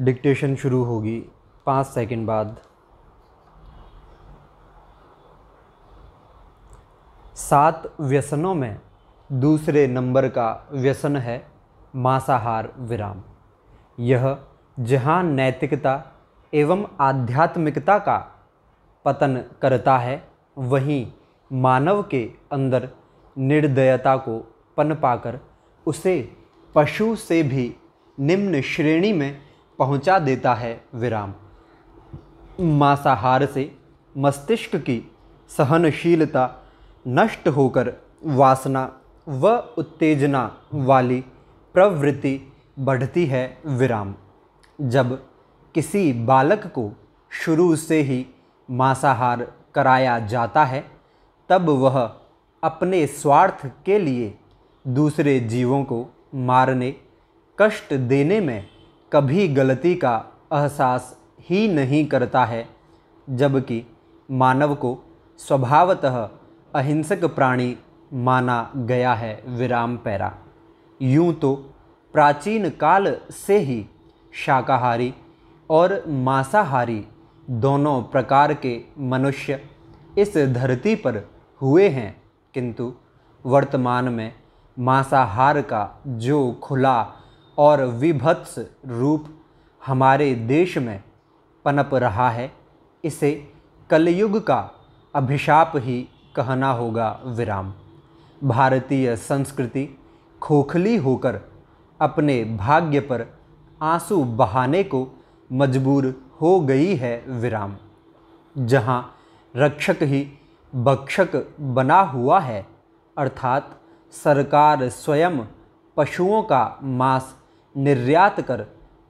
dictation शुरू होगी पाँच सेकंड बाद सात व्यसनों में दूसरे नंबर का व्यसन है मांसाहार विराम यह जहाँ नैतिकता एवं आध्यात्मिकता का पतन करता है वहीं मानव के अंदर निर्दयता को पनपाकर उसे पशु से भी निम्न श्रेणी में पहुंचा देता है विराम मांसाहार से मस्तिष्क की सहनशीलता नष्ट होकर वासना व उत्तेजना वाली प्रवृत्ति बढ़ती है विराम जब किसी बालक को शुरू से ही मांसाहार कराया जाता है तब वह अपने स्वार्थ के लिए दूसरे जीवों को मारने कष्ट देने में कभी गलती का एहसास ही नहीं करता है जबकि मानव को स्वभावतः अहिंसक प्राणी माना गया है विराम पैरा यूं तो प्राचीन काल से ही शाकाहारी और मांसाहारी दोनों प्रकार के मनुष्य इस धरती पर हुए हैं किंतु वर्तमान में मांसाहार का जो खुला और विभत्स रूप हमारे देश में पनप रहा है इसे कलयुग का अभिशाप ही कहना होगा विराम भारतीय संस्कृति खोखली होकर अपने भाग्य पर आंसू बहाने को मजबूर हो गई है विराम जहाँ रक्षक ही भक्षक बना हुआ है अर्थात सरकार स्वयं पशुओं का मांस निर्यात कर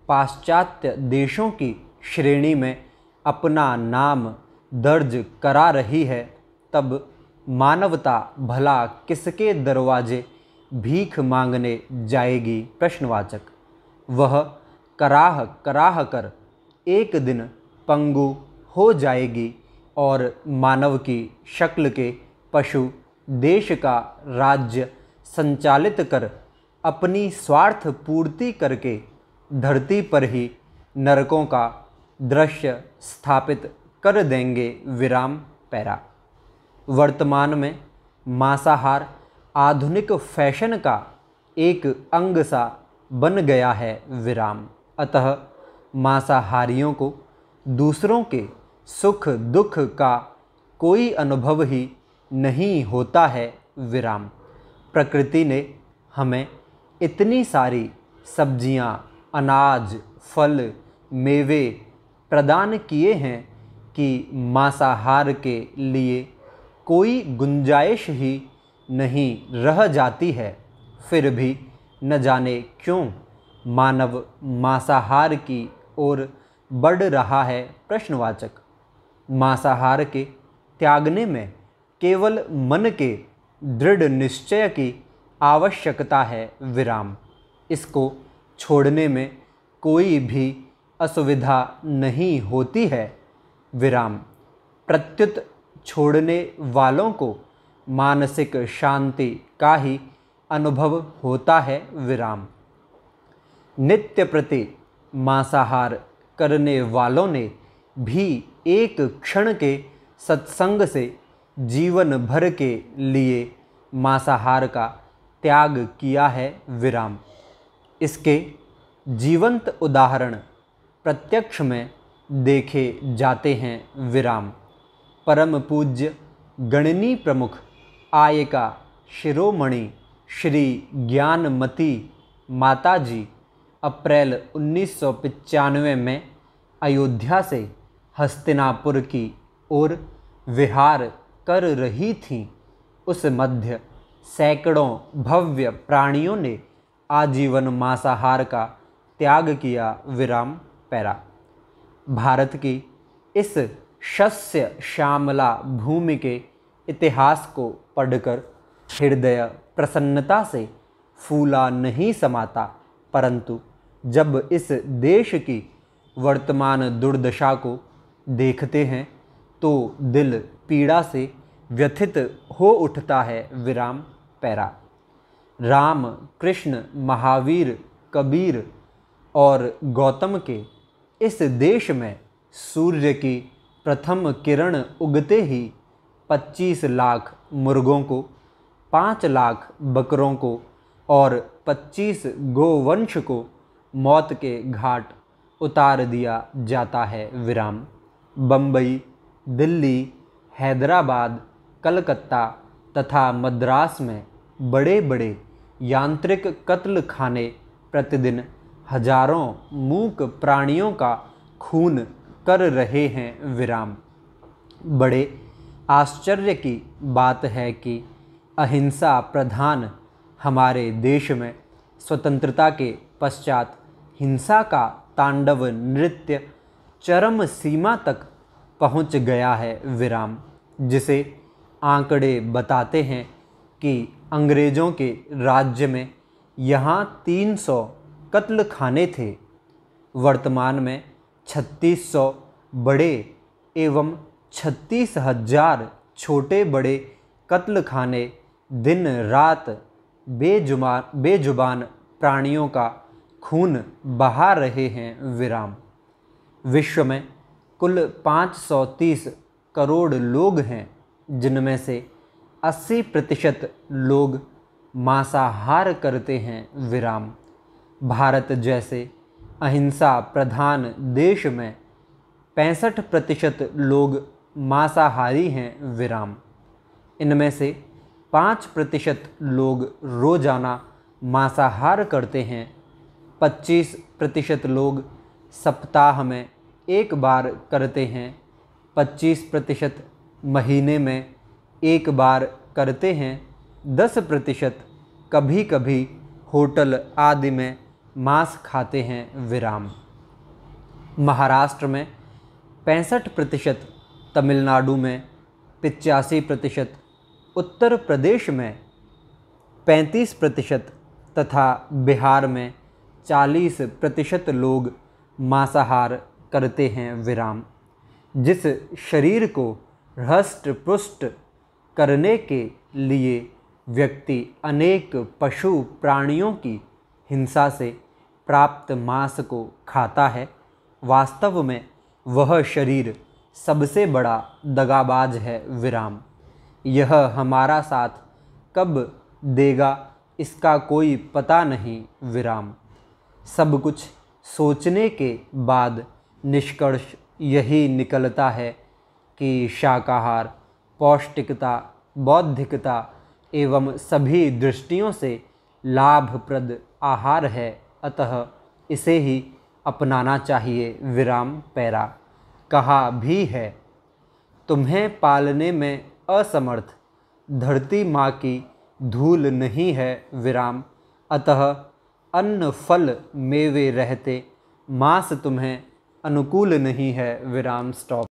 पाश्चात्य देशों की श्रेणी में अपना नाम दर्ज करा रही है तब मानवता भला किसके दरवाजे भीख मांगने जाएगी प्रश्नवाचक वह कराह कराह कर एक दिन पंगु हो जाएगी और मानव की शक्ल के पशु देश का राज्य संचालित कर अपनी स्वार्थ पूर्ति करके धरती पर ही नरकों का दृश्य स्थापित कर देंगे विराम पैरा वर्तमान में मांसाहार आधुनिक फैशन का एक अंग सा बन गया है विराम अतः मांसाहारियों को दूसरों के सुख दुख का कोई अनुभव ही नहीं होता है विराम प्रकृति ने हमें इतनी सारी सब्जियां, अनाज फल मेवे प्रदान किए हैं कि मांसाहार के लिए कोई गुंजाइश ही नहीं रह जाती है फिर भी न जाने क्यों मानव मांसाहार की ओर बढ़ रहा है प्रश्नवाचक मांसाहार के त्यागने में केवल मन के दृढ़ निश्चय की आवश्यकता है विराम इसको छोड़ने में कोई भी असुविधा नहीं होती है विराम प्रत्युत छोड़ने वालों को मानसिक शांति का ही अनुभव होता है विराम नित्य प्रति मांसाहार करने वालों ने भी एक क्षण के सत्संग से जीवन भर के लिए मांसाहार का त्याग किया है विराम इसके जीवंत उदाहरण प्रत्यक्ष में देखे जाते हैं विराम परम पूज्य गणनी प्रमुख आयिका शिरोमणि श्री ज्ञानमती माताजी अप्रैल उन्नीस में अयोध्या से हस्तिनापुर की ओर विहार कर रही थीं उस मध्य सैकड़ों भव्य प्राणियों ने आजीवन मांसाहार का त्याग किया विराम पैरा भारत की इस शस्य श्यामला भूमि के इतिहास को पढ़कर हृदय प्रसन्नता से फूला नहीं समाता परंतु जब इस देश की वर्तमान दुर्दशा को देखते हैं तो दिल पीड़ा से व्यथित हो उठता है विराम पैरा राम कृष्ण महावीर कबीर और गौतम के इस देश में सूर्य की प्रथम किरण उगते ही 25 लाख मुर्गों को 5 लाख बकरों को और 25 गोवंश को मौत के घाट उतार दिया जाता है विराम बम्बई दिल्ली हैदराबाद कलकत्ता तथा मद्रास में बड़े बड़े यांत्रिक कत्ल खाने प्रतिदिन हजारों मूक प्राणियों का खून कर रहे हैं विराम बड़े आश्चर्य की बात है कि अहिंसा प्रधान हमारे देश में स्वतंत्रता के पश्चात हिंसा का तांडव नृत्य चरम सीमा तक पहुंच गया है विराम जिसे आंकड़े बताते हैं कि अंग्रेज़ों के राज्य में यहाँ 300 कत्ल खाने थे वर्तमान में 3600 बड़े एवं छत्तीस हजार छोटे बड़े कत्ल खाने दिन रात बेजुमा बेजुबान प्राणियों का खून बहा रहे हैं विराम विश्व में कुल 530 करोड़ लोग हैं जिनमें से अस्सी प्रतिशत लोग मांसाहार करते हैं विराम भारत जैसे अहिंसा प्रधान देश में पैंसठ प्रतिशत लोग मांसाहारी हैं विराम इनमें से पाँच प्रतिशत लोग रोज़ाना मांसाहार करते हैं पच्चीस प्रतिशत लोग सप्ताह में एक बार करते हैं पच्चीस प्रतिशत महीने में एक बार करते हैं दस प्रतिशत कभी कभी होटल आदि में मांस खाते हैं विराम महाराष्ट्र में पैंसठ प्रतिशत तमिलनाडु में पिचासी प्रतिशत उत्तर प्रदेश में पैंतीस प्रतिशत तथा बिहार में चालीस प्रतिशत लोग मांसाहार करते हैं विराम जिस शरीर को हृष्ट पुष्ट करने के लिए व्यक्ति अनेक पशु प्राणियों की हिंसा से प्राप्त मांस को खाता है वास्तव में वह शरीर सबसे बड़ा दगाबाज है विराम यह हमारा साथ कब देगा इसका कोई पता नहीं विराम सब कुछ सोचने के बाद निष्कर्ष यही निकलता है कि शाकाहार पौष्टिकता बौद्धिकता एवं सभी दृष्टियों से लाभप्रद आहार है अतः इसे ही अपनाना चाहिए विराम पैरा कहा भी है तुम्हें पालने में असमर्थ धरती माँ की धूल नहीं है विराम अतः अन्न फल मेवे रहते मांस तुम्हें अनुकूल नहीं है विराम स्टॉप